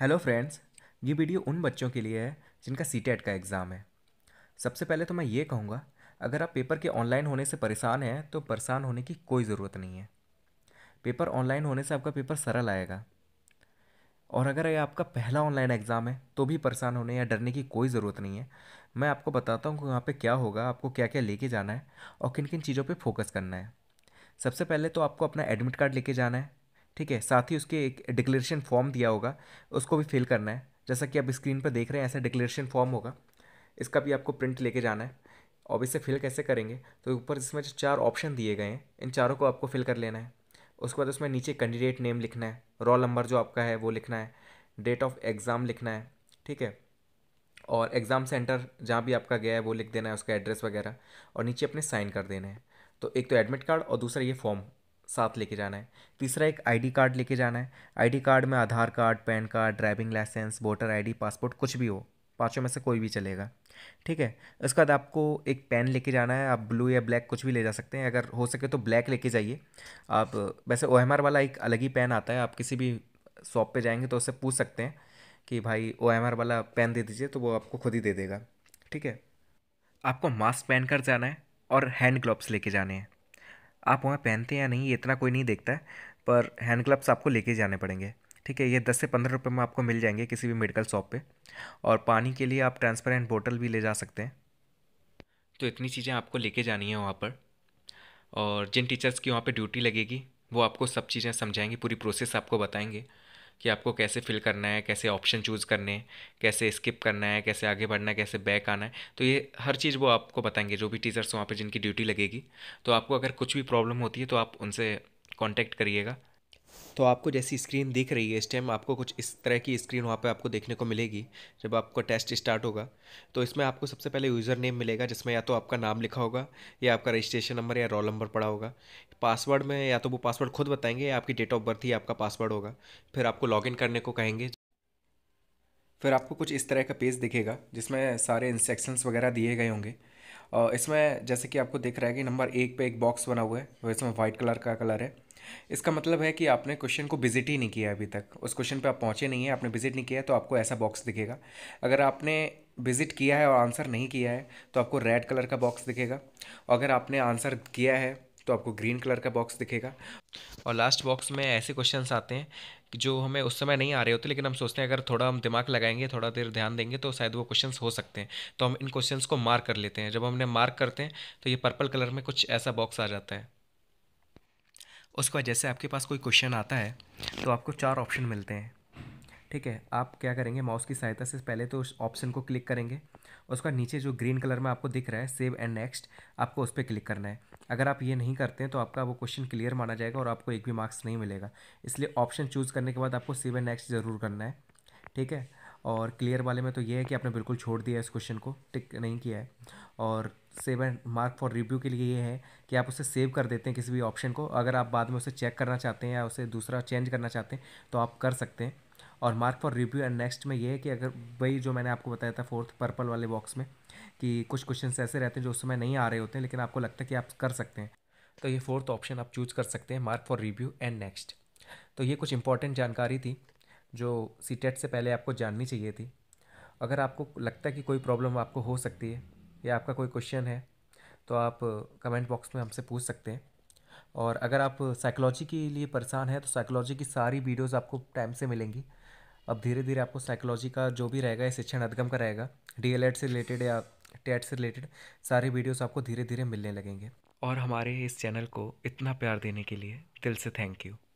hello friends ये video उन बच्चों के लिए है जिनका सी e का एग्ज़ाम है सबसे पहले तो मैं ये कहूँगा अगर आप पेपर के ऑनलाइन होने से परेशान हैं तो परेशान होने की कोई ज़रूरत नहीं है पेपर ऑनलाइन होने से आपका पेपर सरल आएगा और अगर ये आपका पहला ऑनलाइन एग्ज़ाम है तो भी परेशान होने या डरने की कोई ज़रूरत नहीं है मैं आपको बताता हूँ कि वहाँ पर क्या होगा आपको क्या क्या लेके जाना है और किन किन चीज़ों पर फोकस करना है सबसे पहले तो आपको अपना एडमिट कार्ड लेके जाना है ठीक है साथ ही उसके एक डिक्लेरेशन फॉर्म दिया होगा उसको भी फिल करना है जैसा कि आप स्क्रीन पर देख रहे हैं ऐसा डिक्लेरेशन फॉर्म होगा इसका भी आपको प्रिंट लेके जाना है अब इसे फिल कैसे करेंगे तो ऊपर इसमें जो चार ऑप्शन दिए गए हैं इन चारों को आपको फिल कर लेना है उसके बाद उसमें नीचे कैंडिडेट नेम लिखना है रोल नंबर जो आपका है वो लिखना है डेट ऑफ एग्ज़ाम लिखना है ठीक है और एग्ज़ाम सेंटर जहाँ भी आपका गया है वो लिख देना है उसका एड्रेस वगैरह और नीचे अपने साइन कर देना है तो एक तो एडमिट कार्ड और दूसरा ये फॉर्म साथ लेके जाना है तीसरा एक आईडी कार्ड लेके जाना है आईडी कार्ड में Aadhaar card PAN card driving licence voter ID passport कुछ भी हो पाँचों में से कोई भी चलेगा ठीक है उसके बाद आपको एक पेन लेके जाना है आप ब्लू या ब्लैक कुछ भी ले जा सकते हैं अगर हो सके तो ब्लैक लेके जाइए आप वैसे ओ वाला एक अलग ही पेन आता है आप किसी भी शॉप पे जाएंगे तो उससे पूछ सकते हैं कि भाई ओ वाला पेन दे दीजिए तो वो आपको खुद ही दे देगा ठीक है आपको मास्क पहन कर जाना है और हैंड ग्लव्स लेके जाने हैं आप वहाँ पहनते हैं या नहीं इतना कोई नहीं देखता है पर हैंड ग्लव्स आपको लेके जाने पड़ेंगे ठीक है ये दस से पंद्रह रुपये में आपको मिल जाएंगे किसी भी मेडिकल शॉप पे और पानी के लिए आप ट्रांसपेरेंट बोतल भी ले जा सकते हैं तो इतनी चीज़ें आपको लेके जानी है वहाँ पर और जिन टीचर्स की वहाँ पे ड्यूटी लगेगी वो आपको सब चीज़ें समझाएंगे पूरी प्रोसेस आपको बताएंगे कि आपको कैसे फिल करना है कैसे ऑप्शन चूज़ करने हैं कैसे स्किप करना है कैसे आगे बढ़ना है कैसे बैक आना है तो ये हर चीज़ वो आपको बताएंगे जो भी टीचर्स वहाँ पर जिनकी ड्यूटी लगेगी तो आपको अगर कुछ भी प्रॉब्लम होती है तो आप उनसे कॉन्टैक्ट करिएगा तो आपको जैसी स्क्रीन दिख रही है इस टाइम आपको कुछ इस तरह की स्क्रीन वहाँ पे आपको देखने को मिलेगी जब आपका टेस्ट स्टार्ट होगा तो इसमें आपको सबसे पहले यूज़र नेम मिलेगा जिसमें या तो आपका नाम लिखा होगा या आपका रजिस्ट्रेशन नंबर या रोल नंबर पड़ा होगा पासवर्ड में या तो वो पासवर्ड खुद बताएंगे या आपकी डेट ऑफ बर्थ ही आपका पासवर्ड होगा फिर आपको लॉगिन करने को कहेंगे फिर आपको कुछ इस तरह का पेज दिखेगा जिसमें सारे इंस्ट्रक्शंस वगैरह दिए गए होंगे और इसमें जैसे कि आपको दिख रहा है कि नंबर एक पे एक बॉक्स बना हुआ है इसमें वाइट कलर का कलर है इसका मतलब है कि आपने क्वेश्चन को विजिट ही नहीं किया अभी तक उस क्वेश्चन पे आप पहुँचे नहीं हैं आपने विजिट नहीं किया तो आपको ऐसा बॉक्स दिखेगा अगर आपने विजिट किया है और आंसर नहीं किया है तो आपको रेड कलर का बॉक्स दिखेगा अगर आपने आंसर किया है तो आपको ग्रीन कलर का बॉक्स दिखेगा और लास्ट बॉक्स तो में ऐसे क्वेश्चन आते हैं जो हमें उस समय नहीं आ रहे होते लेकिन हम सोचते हैं अगर थोड़ा हम दिमाग लगाएंगे थोड़ा देर ध्यान देंगे तो शायद वो क्वेश्चंस हो सकते हैं तो हम इन क्वेश्चंस को मार्क कर लेते हैं जब हमने मार्क करते हैं तो ये पर्पल कलर में कुछ ऐसा बॉक्स आ जाता है उसके बाद जैसे आपके पास कोई क्वेश्चन आता है तो आपको चार ऑप्शन मिलते हैं ठीक है आप क्या करेंगे माउस की सहायता से पहले तो उस ऑप्शन को क्लिक करेंगे उसका नीचे जो ग्रीन कलर में आपको दिख रहा है सेव एंड नेक्स्ट आपको उस पर क्लिक करना है अगर आप ये नहीं करते हैं तो आपका वो क्वेश्चन क्लियर माना जाएगा और आपको एक भी मार्क्स नहीं मिलेगा इसलिए ऑप्शन चूज़ करने के बाद आपको सेव एंड नेक्स्ट ज़रूर करना है ठीक है और क्लियर वाले में तो ये है कि आपने बिल्कुल छोड़ दिया है इस क्वेश्चन को टिक नहीं किया है और save and mark for review के लिए ये है कि आप उसे सेव कर देते हैं किसी भी ऑप्शन को अगर आप बाद में उसे चेक करना चाहते हैं या उसे दूसरा चेंज करना चाहते हैं तो आप कर सकते हैं और mark for review and next में ये है कि अगर वही जो मैंने आपको बताया था फोर्थ पर्पल वाले बॉक्स में कि कुछ क्वेश्चन ऐसे रहते हैं जो उस समय नहीं आ रहे होते हैं लेकिन आपको लगता है कि आप कर सकते हैं तो ये फोर्थ ऑप्शन आप चूज कर सकते हैं mark for review and next तो ये कुछ इंपॉर्टेंट जानकारी थी जो सी e से पहले आपको जाननी चाहिए थी अगर आपको लगता है कि कोई प्रॉब्लम आपको हो सकती है या आपका कोई क्वेश्चन है तो आप कमेंट बॉक्स में हमसे पूछ सकते हैं और अगर आप साइकोलॉजी के लिए परेशान हैं तो साइकोलॉजी की सारी वीडियोस आपको टाइम से मिलेंगी अब धीरे धीरे आपको साइकोलॉजी का जो भी रहेगा या शिक्षण अधगम का रहेगा डी से रिलेटेड या टेट e से रिलेटेड सारी वीडियोज़ आपको धीरे धीरे मिलने लगेंगे और हमारे इस चैनल को इतना प्यार देने के लिए दिल से थैंक यू